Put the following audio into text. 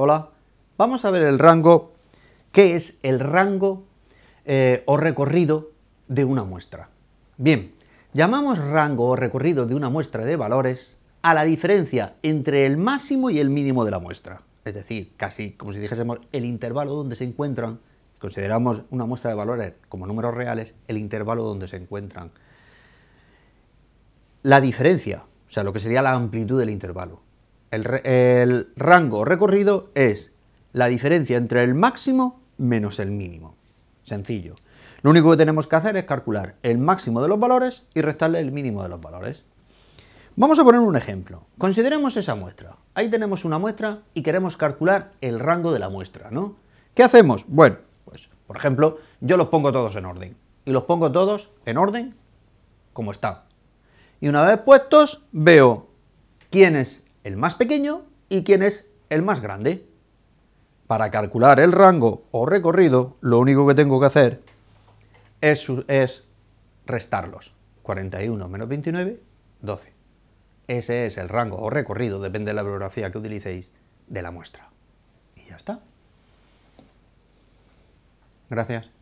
Hola. Vamos a ver el rango, qué es el rango eh, o recorrido de una muestra. Bien, llamamos rango o recorrido de una muestra de valores a la diferencia entre el máximo y el mínimo de la muestra. Es decir, casi como si dijésemos el intervalo donde se encuentran, consideramos una muestra de valores como números reales, el intervalo donde se encuentran. La diferencia, o sea, lo que sería la amplitud del intervalo. El, rango recorrido es la diferencia entre el máximo menos el mínimo. Sencillo. Lo único que tenemos que hacer es calcular el máximo de los valores y restarle el mínimo de los valores. Vamos a poner un ejemplo. Consideremos esa muestra. Ahí tenemos una muestra y queremos calcular el rango de la muestra, ¿no? ¿Qué hacemos? Bueno, pues, por ejemplo, yo los pongo todos en orden. Y los pongo todos en orden como está. Y una vez puestos, veo quiénes el más pequeño y quién es el más grande. Para calcular el rango o recorrido, lo único que tengo que hacer es, restarlos. 41 menos 29, 12. Ese es el rango o recorrido, depende de la bibliografía que utilicéis, de la muestra. Y ya está. Gracias.